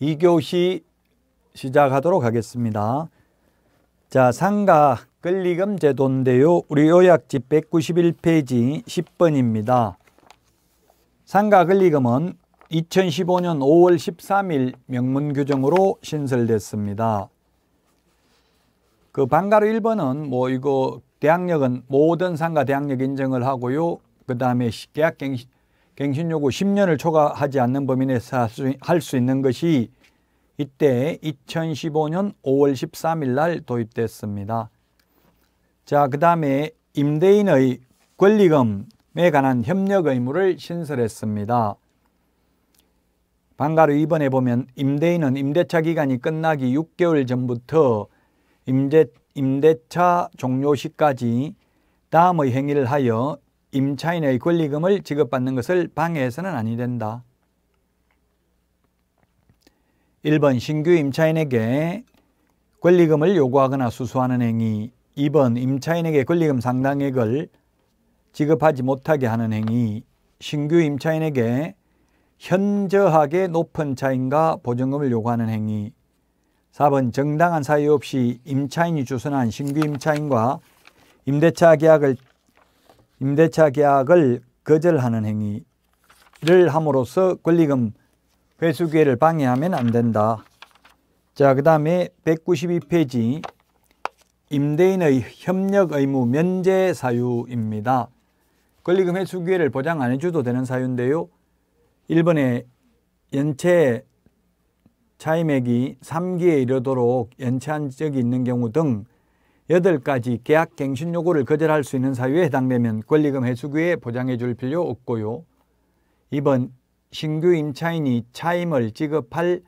2교시 시작하도록 하겠습니다. 자, 상가 끌리금 제도인데요. 우리 요약집 191페이지 10번입니다. 상가 끌리금은 2015년 5월 13일 명문 규정으로 신설됐습니다. 그 방가로 1번은 뭐 이거 대학력은 모든 상가 대학력 인정을 하고요. 그 다음에 계약갱신 갱신 요구 10년을 초과하지 않는 범위 내에서 할 수 있는 것이 이때 2015년 5월 13일 날 도입됐습니다. 자, 그 다음에 임대인의 권리금에 관한 협력 의무를 신설했습니다. 방가로 입번해 보면 임대인은 임대차 기간이 끝나기 6개월 전부터 임대, 임대차 종료 시까지 다음의 행위를 하여 임차인의 권리금을 지급받는 것을 방해해서는 아니 된다. 1번 신규 임차인에게 권리금을 요구하거나 수수하는 행위 2번 임차인에게 권리금 상당액을 지급하지 못하게 하는 행위 신규 임차인에게 현저하게 높은 차인가 보증금을 요구하는 행위 4번 정당한 사유 없이 임차인이 주선한 신규 임차인과 임대차 계약을 임대차 계약을 거절하는 행위를 함으로써 권리금 회수 기회를 방해하면 안 된다. 자, 그 다음에 192페이지 임대인의 협력 의무 면제 사유입니다. 권리금 회수 기회를 보장 안 해줘도 되는 사유인데요. 1번에 연체 차임액이 3기에 이르도록 연체한 적이 있는 경우 등 여덟 가지 계약 갱신 요구를 거절할 수 있는 사유에 해당되면 권리금 해수기에 보장해 줄 필요 없고요. 2번 신규 임차인이 차임을 지급할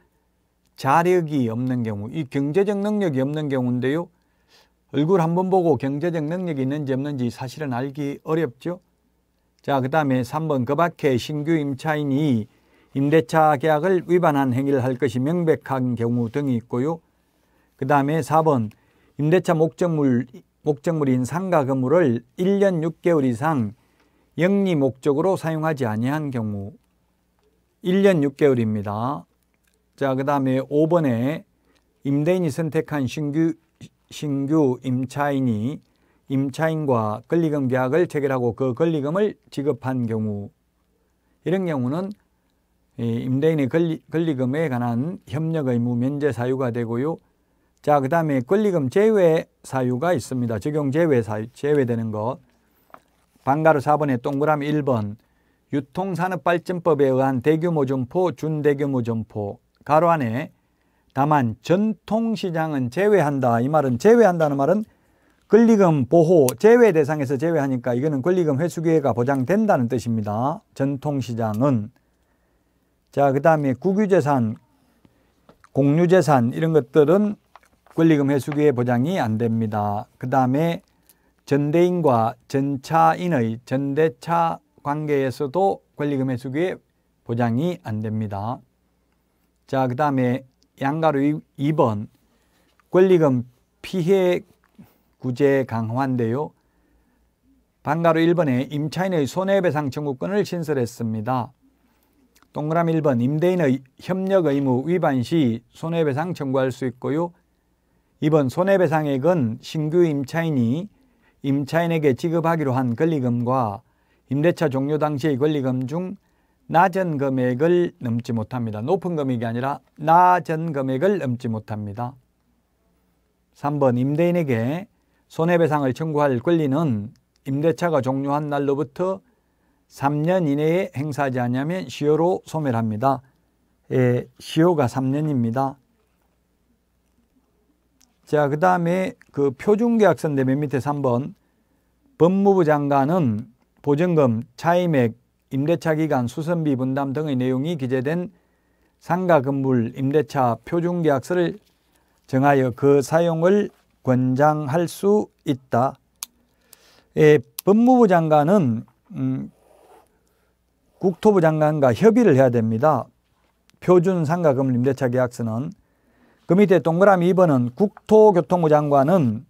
자력이 없는 경우 이 경제적 능력이 없는 경우인데요. 얼굴 한번 보고 경제적 능력이 있는지 없는지 사실은 알기 어렵죠. 자, 그 다음에 3번 그 밖에 신규 임차인이 임대차 계약을 위반한 행위를 할 것이 명백한 경우 등이 있고요. 그 다음에 4번 임대차 목적물, 목적물인 상가 건물을 1년 6개월 이상 영리 목적으로 사용하지 아니한 경우 1년 6개월입니다. 자, 그 다음에 5번에 임대인이 선택한 신규, 신규 임차인이 임차인과 권리금 계약을 체결하고 그 권리금을 지급한 경우 이런 경우는 임대인의 권리, 금에 관한 협력 의무 면제 사유가 되고요. 자, 그 다음에 권리금 제외 사유가 있습니다. 적용 제외 사유, 제외되는 것. 방가루 4번에 동그라미 1번. 유통산업발전법에 의한 대규모 점포, 준대규모 점포. 가로 안에 다만 전통시장은 제외한다. 이 말은 제외한다는 말은 권리금 보호 제외 대상에서 제외하니까 이거는 권리금 회수 기회가 보장된다는 뜻입니다. 전통시장은 자, 그 다음에 국유재산, 공유재산 이런 것들은 권리금 회수기의 보장이 안 됩니다. 그 다음에 전대인과 전차인의 전대차 관계에서도 권리금 회수기의 보장이 안 됩니다. 자, 그 다음에 양가로 2번 권리금 피해 구제 강화인데요. 반가로 1번에 임차인의 손해배상 청구권을 신설했습니다. 동그라미 1번 임대인의 협력 의무 위반 시 손해배상 청구할 수 있고요. 이번 손해배상액은 신규 임차인이 임차인에게 지급하기로 한 권리금과 임대차 종료 당시의 권리금 중 낮은 금액을 넘지 못합니다. 높은 금액이 아니라 낮은 금액을 넘지 못합니다. 3번 임대인에게 손해배상을 청구할 권리는 임대차가 종료한 날로부터 3년 이내에 행사하지 않으면 시효로 소멸합니다. 예, 시효가 3년입니다. 자, 그 다음에 그 표준계약서인데 맨 밑에 3번 법무부 장관은 보증금, 차임액, 임대차 기간, 수선비 분담 등의 내용이 기재된 상가 건물 임대차 표준계약서를 정하여 그 사용을 권장할 수 있다. 예, 법무부 장관은 음, 국토부 장관과 협의를 해야 됩니다. 표준 상가 건물 임대차 계약서는 그 밑에 동그라미 2번은 국토교통부 장관은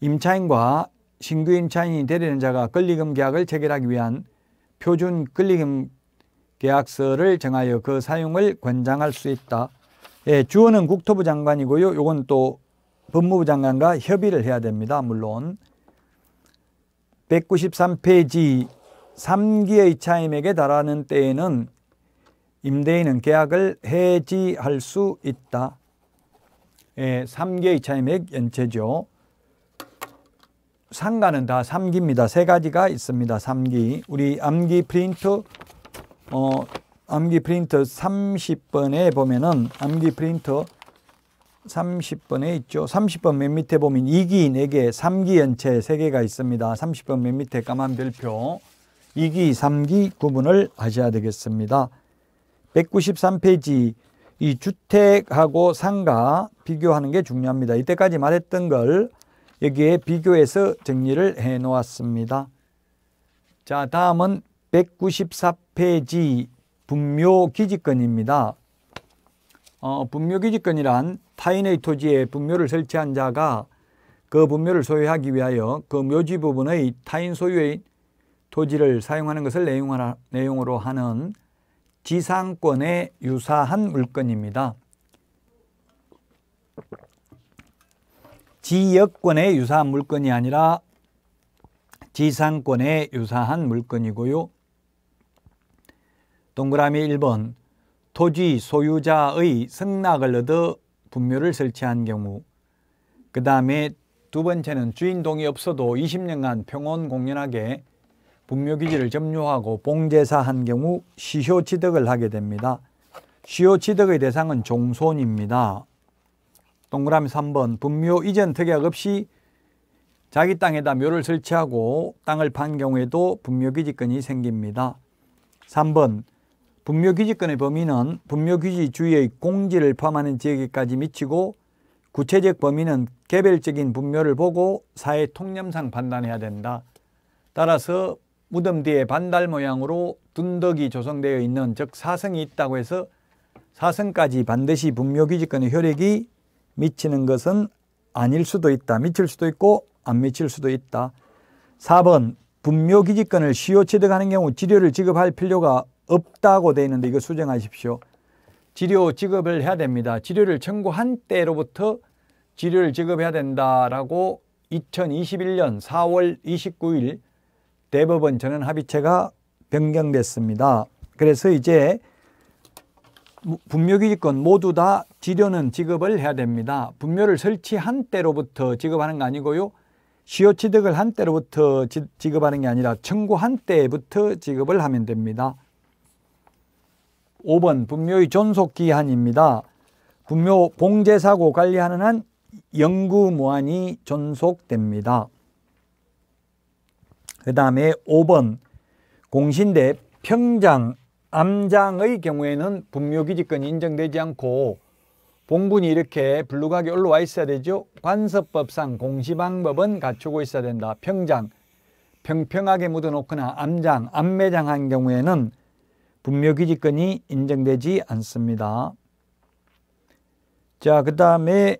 임차인과 신규 임차인이 되려는 자가 권리금 계약을 체결하기 위한 표준 권리금 계약서를 정하여 그 사용을 권장할 수 있다. 예, 주어는 국토부 장관이고요. 요건 또 법무부 장관과 협의를 해야 됩니다. 물론 193페이지 3기의 차임액에 달하는 때에는 임대인은 계약을 해지할 수 있다. 예, 3개 2차임액 연체죠. 상가는 다 3기입니다. 세 가지가 있습니다. 3기. 우리 암기 프린트 어, 암기 프린트 30번에 보면은 암기 프린트 30번에 있죠. 30번 맨 밑에 보면 2기 4개, 3기 연체 3개가 있습니다. 30번 맨 밑에 까만 별표 2기, 3기 구분을 하셔야 되겠습니다. 193페이지 이 주택하고 상가 비교하는 게 중요합니다. 이때까지 말했던 걸 여기에 비교해서 정리를 해 놓았습니다. 자, 다음은 194페이지 분묘기지권입니다. 어, 분묘기지권이란 타인의 토지에 분묘를 설치한 자가 그 분묘를 소유하기 위하여 그 묘지 부분의 타인 소유의 토지를 사용하는 것을 내용으로 하는 지상권에 유사한 물건입니다. 지역권에 유사한 물건이 아니라 지상권에 유사한 물건이고요. 동그라미 1번 토지 소유자의 승낙을 얻어 분묘를 설치한 경우 그 다음에 두 번째는 주인 동의 없어도 20년간 평온 공연하게 분묘기지를 점유하고 봉제사한 경우 시효취득을 하게 됩니다. 시효취득의 대상은 종손입니다. 동그라미 3번 분묘 이전 특약 없이 자기 땅에다 묘를 설치하고 땅을 판 경우에도 분묘기지권이 생깁니다. 3번 분묘기지권의 범위는 분묘기지 주위의 공지를 포함하는 지역에까지 미치고 구체적 범위는 개별적인 분묘를 보고 사회 통념상 판단해야 된다. 따라서 무덤 뒤에 반달 모양으로 둔덕이 조성되어 있는 즉 사성이 있다고 해서 사성까지 반드시 분묘기지권의 효력이 미치는 것은 아닐 수도 있다. 미칠 수도 있고 안 미칠 수도 있다. 4번 분묘기지권을 시효 취득하는 경우 지료를 지급할 필요가 없다고 되어 있는데 이거 수정하십시오. 지료 지급을 해야 됩니다. 지료를 청구한 때로부터 지료를 지급해야 된다라고 2021년 4월 29일 대법원 전원 합의체가 변경됐습니다. 그래서 이제 분묘기지권 모두 다 지료는 지급을 해야 됩니다. 분묘를 설치한 때로부터 지급하는 게 아니고요. 시효 취득을 한 때로부터 지, 급하는게 아니라 청구한 때부터 지급을 하면 됩니다. 5번 분묘의 존속기한입니다. 분묘 봉제사고 관리하는 한 영구무한이 존속됩니다. 그 다음에 5번 공신대 평장 암장의 경우에는 분묘기지권이 인정되지 않고 본분이 이렇게 블루각이 올라와 있어야 되죠. 관습법상 공시방법은 갖추고 있어야 된다. 평장, 평평하게 묻어놓거나 암장, 암매장한 경우에는 분묘기지권이 인정되지 않습니다. 자, 그 다음에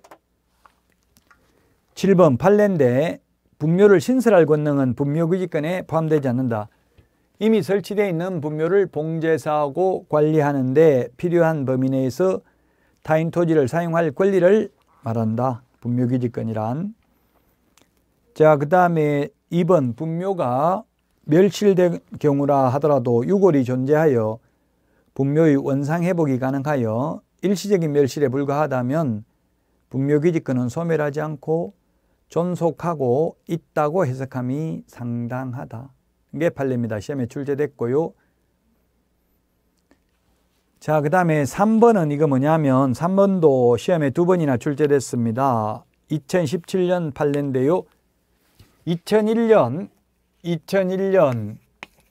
7번 판례인데 분묘를 신설할 권능은 분묘구지권에 포함되지 않는다. 이미 설치되어 있는 분묘를 봉제사하고 관리하는 데 필요한 범위 내에서 타인 토지를 사용할 권리를 말한다. 분묘기지권이란. 자, 그 다음에 2번 분묘가 멸실된 경우라 하더라도 유골이 존재하여 분묘의 원상회복이 가능하여 일시적인 멸실에 불과하다면 분묘기지권은 소멸하지 않고 존속하고 있다고 해석함이 상당하다. 이게 팔레니다 시험에 출제됐고요. 자, 그 다음에 3번은 이거 뭐냐면 3번도 시험에 두 번이나 출제됐습니다. 2017년 판례인데요. 2001년, 2001년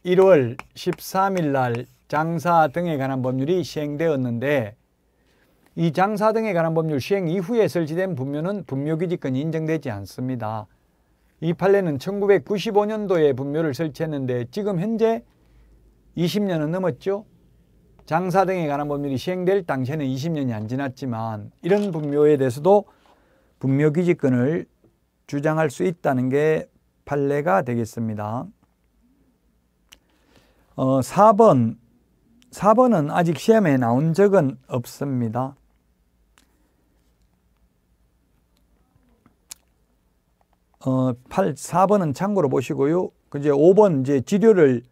1월 13일 날 장사 등에 관한 법률이 시행되었는데 이 장사 등에 관한 법률 시행 이후에 설치된 분묘는 분묘기지권이 인정되지 않습니다. 이 판례는 1995년도에 분묘를 설치했는데 지금 현재 20년은 넘었죠. 장사 등에 관한 법률이 시행될 당시에는 20년이 안 지났지만 이런 분묘에 대해서도 분묘규칙권을 주장할 수 있다는 게 판례가 되겠습니다. 어, 4번 4번은 아직 시험에 나온 적은 없습니다. 어, 8, 4번은 참고로 보시고요. 그 이제 5번 이제 지료를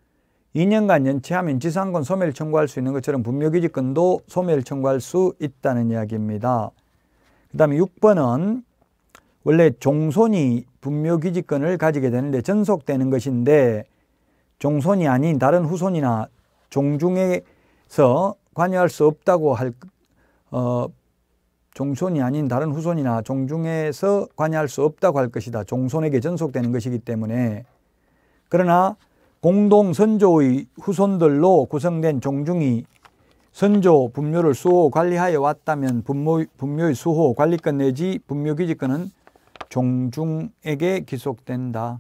2년간 연체하면 지상권 소멸 청구할 수 있는 것처럼 분묘기지권도 소멸 청구할 수 있다는 이야기입니다. 그 다음에 6번은 원래 종손이 분묘기지권을 가지게 되는데 전속되는 것인데 종손이 아닌 다른 후손이나 종중에서 관여할 수 없다고 할, 어, 종손이 아닌 다른 후손이나 종중에서 관여할 수 없다고 할 것이다. 종손에게 전속되는 것이기 때문에 그러나 공동 선조의 후손들로 구성된 종중이 선조 분묘를 수호 관리하여 왔다면 분묘, 분묘의 수호 관리권 내지 분묘기지권은 종중에게 기속된다.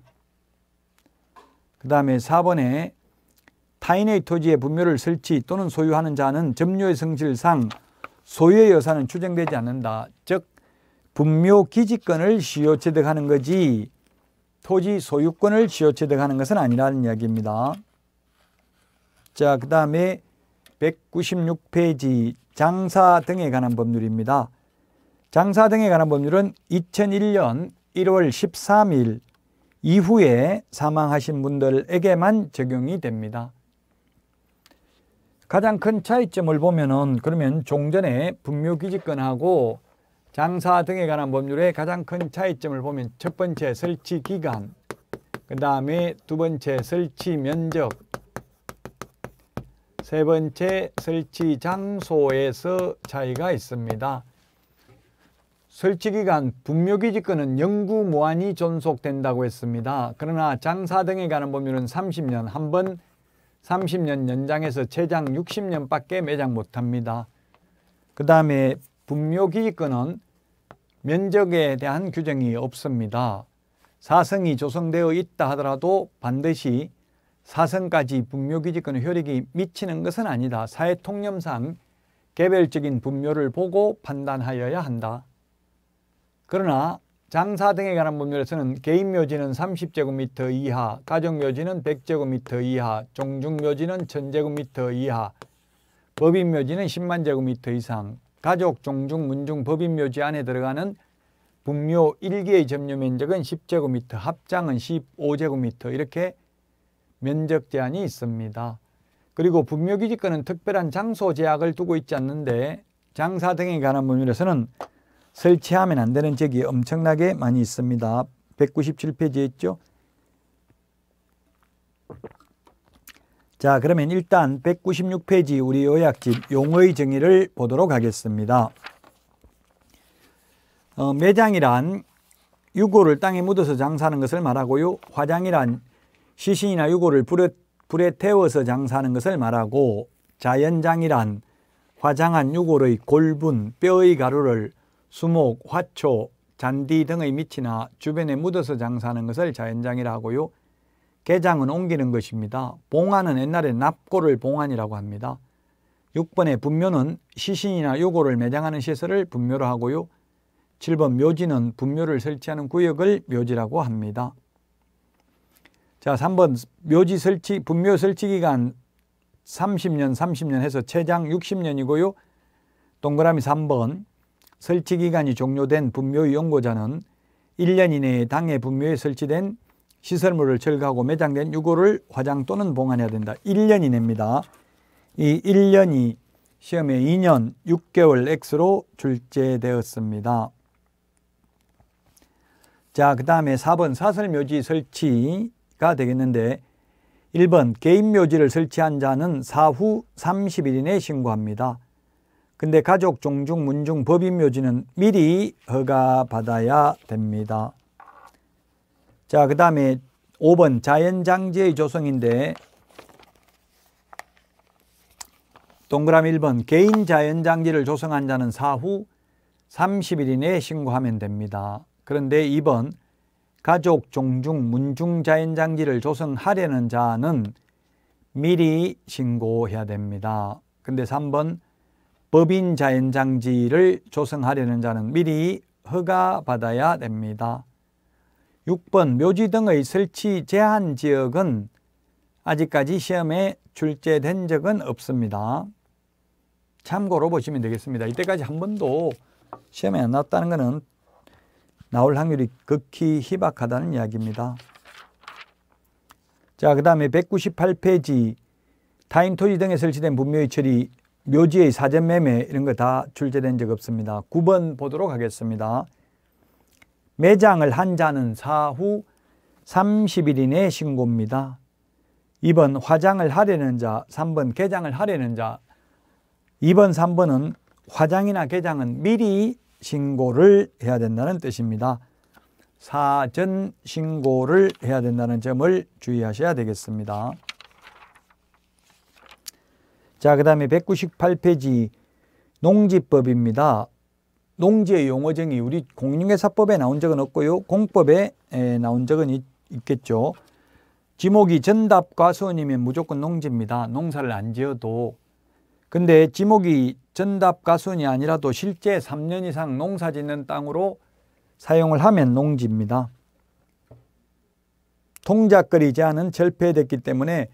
그 다음에 4번에 타인의 토지에 분묘를 설치 또는 소유하는 자는 점유의 성질상 소유의 여사는 추정되지 않는다. 즉 분묘 기지권을 시효 취득하는 거지 토지 소유권을 시효 취득하는 것은 아니라는 이야기입니다. 자, 그 다음에 196페이지 장사 등에 관한 법률입니다. 장사 등에 관한 법률은 2001년 1월 13일 이후에 사망하신 분들에게만 적용이 됩니다. 가장 큰 차이점을 보면은 그러면 종전에 분묘기지권하고 장사 등에 관한 법률의 가장 큰 차이점을 보면 첫 번째 설치 기간, 그 다음에 두 번째 설치 면적, 세 번째 설치 장소에서 차이가 있습니다. 설치기간 분묘기지권은 영구무한이 존속된다고 했습니다. 그러나 장사 등에 관한 법률은 30년 한번 30년 연장해서 최장 60년밖에 매장 못합니다. 그 다음에 분묘기입건은 면적에 대한 규정이 없습니다. 사성이 조성되어 있다 하더라도 반드시 사성까지 분묘기지권 효력이 미치는 것은 아니다. 사회통념상 개별적인 분묘를 보고 판단하여야 한다. 그러나 장사 등에 관한 법률에서는 개인 묘지는 30제곱미터 이하, 가족 묘지는 100제곱미터 이하, 종중 묘지는 1000제곱미터 이하, 법인 묘지는 10만 제곱미터 이상, 가족, 종중, 문중, 법인 묘지 안에 들어가는 분묘 1개의 점유 면적은 10제곱미터, 합장은 15제곱미터 이렇게 면적 제한이 있습니다. 그리고 분묘기지권은 특별한 장소 제약을 두고 있지 않는데 장사 등에 관한 법률에서는 설치하면 안 되는 적이 엄청나게 많이 있습니다. 197페이지에 있죠? 자 그러면 일단 196페이지 우리 요약집 용의 정의를 보도록 하겠습니다. 어, 매장이란 유골을 땅에 묻어서 장사하는 것을 말하고요. 화장이란 시신이나 유골을 불에, 불에 태워서 장사하는 것을 말하고 자연장이란 화장한 유골의 골분, 뼈의 가루를 수목, 화초, 잔디 등의 밑이나 주변에 묻어서 장사하는 것을 자연장이라 하고요. 개장은 옮기는 것입니다. 봉안은 옛날에 납골을 봉안이라고 합니다. 6번의 분묘는 시신이나 유골를 매장하는 시설을 분묘로 하고요. 7번 묘지는 분묘를 설치하는 구역을 묘지라고 합니다. 자, 3번 묘지 설치, 분묘 설치 기간 30년, 30년 해서 최장 60년이고요. 동그라미 3번 설치 기간이 종료된 분묘 연고자는 1년 이내에 당해 분묘에 설치된 시설물을 철거하고 매장된 유골을 화장 또는 봉안해야 된다. 1년 이내입니다. 이 1년이 시험에 2년 6개월 X로 출제되었습니다. 자, 그 다음에 4번 사설묘지 설치가 되겠는데 1번 개인묘지를 설치한 자는 사후 30일 이내에 신고합니다. 근데 가족, 종중, 문중, 법인 묘지는 미리 허가받아야 됩니다. 자, 그 다음에 5번 자연장제의 조성인데 동그라미 1번 개인 자연장지를 조성한 자는 사후 30일 이내에 신고하면 됩니다. 그런데 2번 가족, 종중, 문중 자연장지를 조성하려는 자는 미리 신고해야 됩니다. 근데 3번 법인 자연장지를 조성하려는 자는 미리 허가받아야 됩니다. 6번 묘지 등의 설치 제한 지역은 아직까지 시험에 출제된 적은 없습니다. 참고로 보시면 되겠습니다. 이때까지 한 번도 시험에 안 나왔다는 것은 나올 확률이 극히 희박하다는 이야기입니다. 자, 그 다음에 198페이지 타인토지 등에 설치된 분묘의 처리 묘지의 사전 매매 이런 거 다 출제된 적 없습니다. 9번 보도록 하겠습니다. 매장을 한 자는 사후 30일 이내 신고입니다. 2번 화장을 하려는 자, 3번 개장을 하려는 자, 2번, 3번은 화장이나 개장은 미리 신고를 해야 된다는 뜻입니다. 사전 신고를 해야 된다는 점을 주의하셔야 되겠습니다. 자, 그 다음에 198페이지 농지법입니다. 농지의 용어정의 우리 공인중개사법에 나온 적은 없고요. 공법에 나온 적은 있, 겠죠 지목이 전답과 수원이면 무조건 농지입니다. 농사를 안 지어도. 근데 지목이 전답과 수원이 아니라도 실제 3년 이상 농사 짓는 땅으로 사용을 하면 농지입니다. 통작거리지 않은 절폐됐기 때문에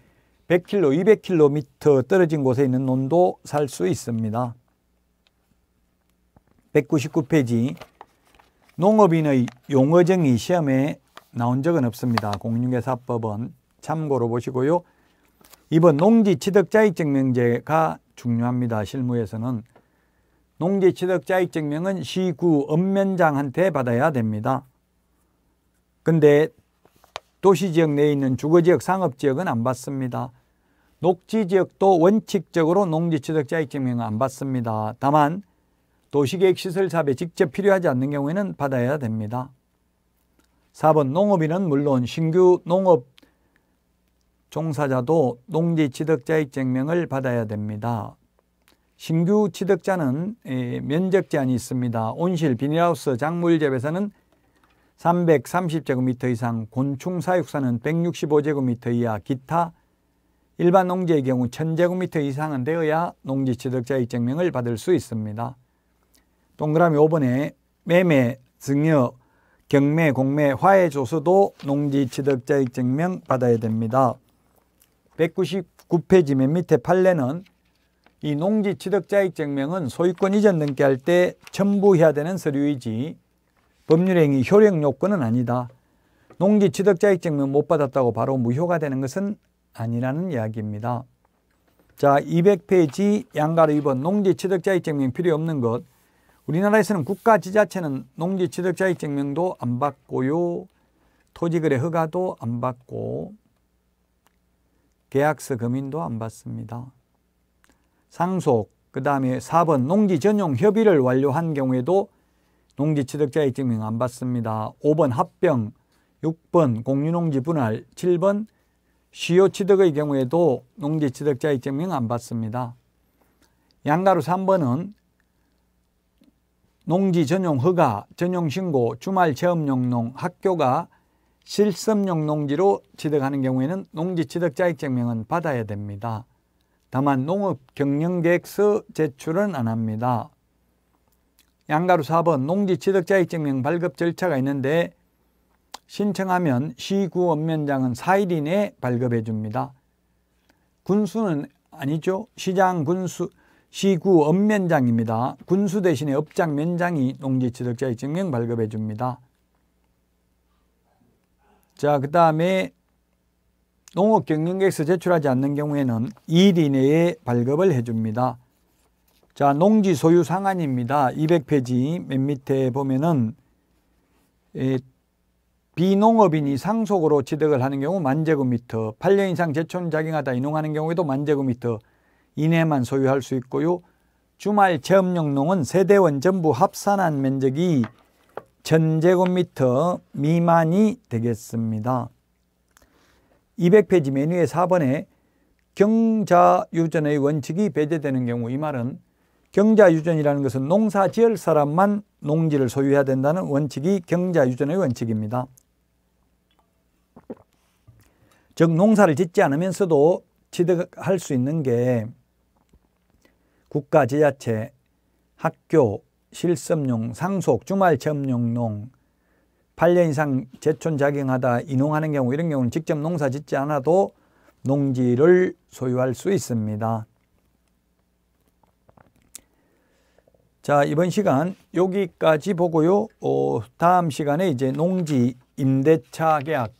100km, 200km 떨어진 곳에 있는 논도 살 수 있습니다. 199페이지 농업인의 용어정의 시험에 나온 적은 없습니다. 공인중개사법은 참고로 보시고요. 이번 농지취득자익증명제가 중요합니다. 실무에서는 농지취득자익증명은 시구 읍면장한테 받아야 됩니다. 근데 도시지역 내에 있는 주거지역, 상업지역은 안 받습니다. 녹지지역도 원칙적으로 농지취득자의 증명은 안 받습니다. 다만 도시계획시설 사업에 직접 필요하지 않는 경우에는 받아야 됩니다. 4번 농업인은 물론 신규 농업 종사자도 농지취득자의 증명을 받아야 됩니다. 신규 취득자는 면적 제한이 있습니다. 온실, 비닐하우스, 작물 재배사는 330제곱미터 이상 곤충 사육사는 165제곱미터 이하 기타 일반 농지의 경우 1000제곱미터 이상은 되어야 농지취득자의 증명을 받을 수 있습니다. 동그라미 5번에 매매, 증여, 경매, 공매, 화해 조서도 농지취득자의 증명 받아야 됩니다. 199페이지 맨 밑에 판례는 이 농지취득자의 증명은 소유권 이전 등기 할때 첨부해야 되는 서류이지 법률행위 효력 요건은 아니다. 농지 취득자액 증명 못 받았다고 바로 무효가 되는 것은 아니라는 이야기입니다. 자, 200페이지 양가로 2번 농지 취득자액 증명 필요 없는 것. 우리나라에서는 국가 지자체는 농지 취득자액 증명도 안 받고요. 토지거래 허가도 안 받고 계약서 금인도 안 받습니다. 상속, 그 다음에 4번 농지 전용 협의를 완료한 경우에도 농지취득자 의증명안 받습니다. 5번 합병, 6번 공유농지 분할, 7번 시효취득의 경우에도 농지취득자 의증명안 받습니다. 양가로 3번은 농지 전용 허가, 전용 신고, 주말 체험용 농, 학교가 실습용 농지로 취득하는 경우에는 농지 취득자의 증명은 받아야 됩니다. 다만 농업 경영계획서 제출은 안 합니다. 양가루 4번 농지취득자익증명 발급 절차가 있는데 신청하면 시구 읍면장은 4일 이내에 발급해 줍니다. 군수는 아니죠. 시장 군수 시구 읍면장입니다. 군수 대신에 업장 면장이 농지취득자익증명 발급해 줍니다. 자, 그 다음에 농업경영계획서 제출하지 않는 경우에는 2일 이내에 발급을 해줍니다. 자, 농지 소유 상한입니다. 200페이지 맨 밑에 보면은 에, 예, 비농업인이 상속으로 취득을 하는 경우 만제곱미터, 8년 이상 제촌작용하다 이농하는 경우에도 만제곱미터 이내만 소유할 수 있고요. 주말 체험용농은 세대원 전부 합산한 면적이 전제곱미터 미만이 되겠습니다. 200페이지 메뉴의 4번에 경자유전의 원칙이 배제되는 경우 이 말은 경자유전이라는 것은 농사 지을 사람만 농지를 소유해야 된다는 원칙이 경자유전의 원칙입니다. 즉 농사를 짓지 않으면서도 취득할 수 있는 게 국가, 지자체, 학교, 실습용, 상속, 주말 체용 농, 8년 이상 제촌 작용하다 인농하는 경우 이런 경우는 직접 농사 짓지 않아도 농지를 소유할 수 있습니다. 자, 이번 시간 여기까지 보고요. 어, 다음 시간에 이제 농지 임대차 계약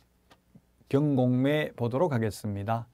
경공매 보도록 하겠습니다.